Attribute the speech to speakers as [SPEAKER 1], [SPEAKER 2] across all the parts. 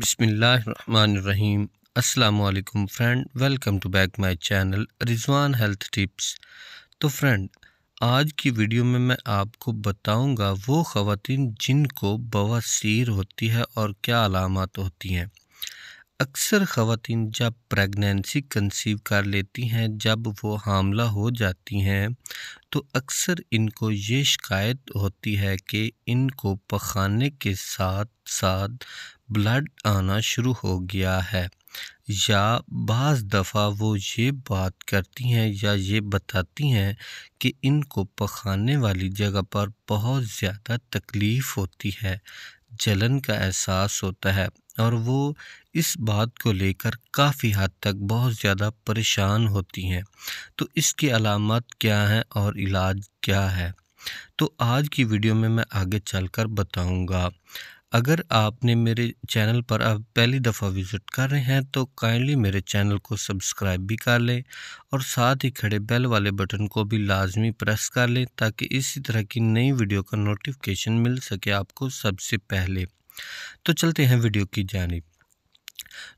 [SPEAKER 1] बिसमीम् अल्लाम friend welcome to back my channel Rizwan health tips तो friend आज की वीडियो में मैं आपको बताऊंगा वो ख़वान जिनको बवासीर होती है और क्या अलामत होती हैं अक्सर ख़वान जब प्रेगनेंसी कंसीव कर लेती हैं जब वो हामला हो जाती हैं तो अक्सर इनको ये शिकायत होती है कि इनको पखाने के साथ साथ ब्लड आना शुरू हो गया है या बज़ दफ़ा वो ये बात करती हैं या ये बताती हैं कि इनको पखाने वाली जगह पर बहुत ज़्यादा तकलीफ़ होती है जलन का एहसास होता है और वो इस बात को लेकर काफ़ी हद तक बहुत ज़्यादा परेशान होती हैं तो इसकी अलामत क्या हैं और इलाज क्या है तो आज की वीडियो में मैं आगे चलकर बताऊंगा अगर आपने मेरे चैनल पर अब पहली दफ़ा विज़िट कर रहे हैं तो काइंडली मेरे चैनल को सब्सक्राइब भी कर लें और साथ ही खड़े बेल वाले बटन को भी लाजमी प्रेस कर लें ताकि इसी तरह की नई वीडियो का नोटिफिकेशन मिल सके आपको सबसे पहले तो चलते हैं वीडियो की जानब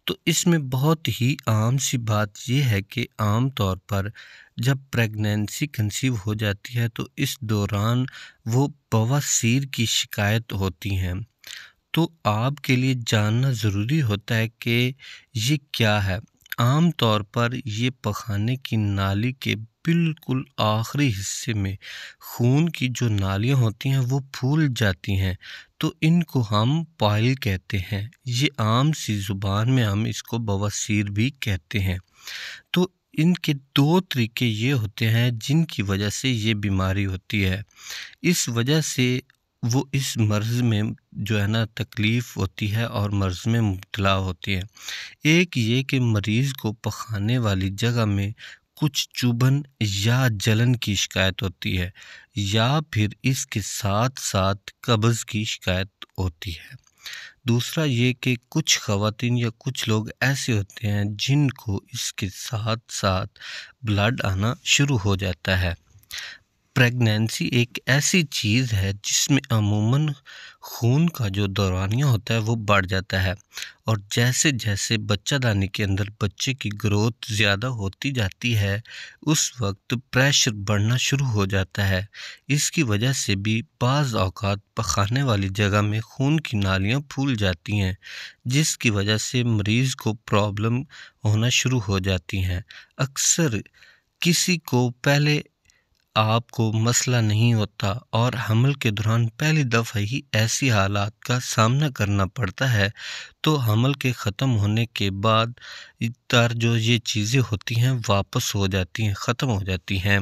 [SPEAKER 1] तो इसमें बहुत ही आम सी बात यह है कि आम तौर पर जब प्रेगनेंसी कंसीव हो जाती है तो इस दौरान वो बवासीर की शिकायत होती हैं तो आपके लिए जानना ज़रूरी होता है कि ये क्या है आम तौर पर ये पखाने की नाली के बिल्कुल आखिरी हिस्से में खून की जो नालियाँ होती हैं वो फूल जाती हैं तो इनको हम पाइल कहते हैं ये आम सी ज़ुबान में हम इसको बवासीर भी कहते हैं तो इनके दो तरीके ये होते हैं जिनकी वजह से ये बीमारी होती है इस वजह से वो इस मर्ज़ में जो है ना तकलीफ़ होती है और मर्ज़ में मुबला होती है एक ये कि मरीज़ को पखाने वाली जगह में कुछ चुभन या जलन की शिकायत होती है या फिर इसके साथ साथ कब्ज़ की शिकायत होती है दूसरा ये कि कुछ खातन या कुछ लोग ऐसे होते हैं जिनको इसके साथ साथ ब्लड आना शुरू हो जाता है प्रेगनेंसी एक ऐसी चीज़ है जिसमें अमूमन खून का जो दौरानिया होता है वो बढ़ जाता है और जैसे जैसे बच्चा दानी के अंदर बच्चे की ग्रोथ ज़्यादा होती जाती है उस वक्त प्रेशर बढ़ना शुरू हो जाता है इसकी वजह से भी बाज़ अवकात पखाने वाली जगह में खून की नालियाँ फूल जाती हैं जिसकी वजह से मरीज़ को प्रॉब्लम होना शुरू हो जाती हैं अक्सर किसी को पहले आपको मसला नहीं होता और हमल के दौरान पहली दफ़ा ही ऐसी हालात का सामना करना पड़ता है तो हमल के ख़त्म होने के बाद तार जो ये चीज़ें होती हैं वापस हो जाती हैं ख़त्म हो जाती हैं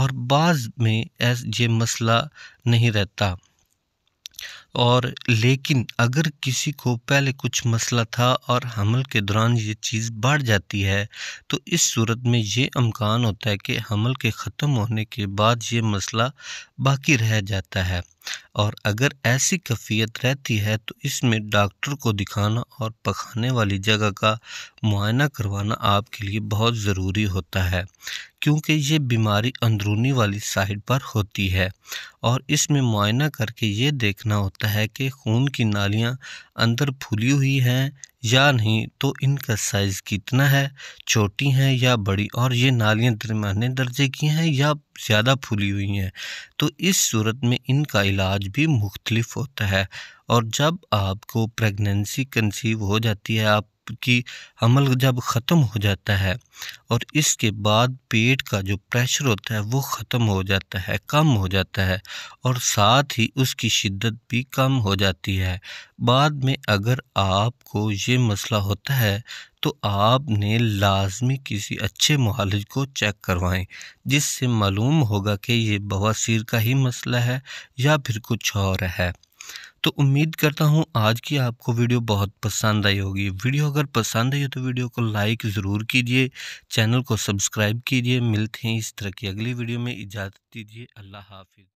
[SPEAKER 1] और बाद में ऐस ये मसला नहीं रहता और लेकिन अगर किसी को पहले कुछ मसला था और हमल के दौरान ये चीज़ बढ़ जाती है तो इस सूरत में ये अमकान होता है कि हमल के ख़त्म होने के बाद ये मसला बाकी रह जाता है और अगर ऐसी कफ़ीत रहती है तो इसमें डॉक्टर को दिखाना और पखाने वाली जगह का मुआयना करवाना आपके लिए बहुत ज़रूरी होता है क्योंकि ये बीमारी अंदरूनी वाली साइड पर होती है और इसमें मुआयना करके ये देखना होता है कि खून की नालियाँ अंदर फूली हुई हैं या नहीं तो इनका साइज़ कितना है छोटी हैं या बड़ी और ये नालियाँ दरमाने दर्जे की हैं या ज़्यादा फूली हुई हैं तो इस सूरत में इनका इलाज भी मुख्तलिफ होता है और जब आपको प्रेगनेंसी कंसीव हो जाती है आप की अमल जब ख़त्म हो जाता है और इसके बाद पेट का जो प्रेशर होता है वो ख़त्म हो जाता है कम हो जाता है और साथ ही उसकी शिद्दत भी कम हो जाती है बाद में अगर आपको ये मसला होता है तो आपने लाजमी किसी अच्छे मालिज को चेक करवाएं जिससे मालूम होगा कि ये बवासीर का ही मसला है या फिर कुछ और है तो उम्मीद करता हूँ आज की आपको वीडियो बहुत पसंद आई होगी वीडियो अगर पसंद आई हो तो वीडियो को लाइक ज़रूर कीजिए चैनल को सब्सक्राइब कीजिए मिलते हैं इस तरह की अगली वीडियो में इजाज़त दीजिए अल्लाह हाफिज़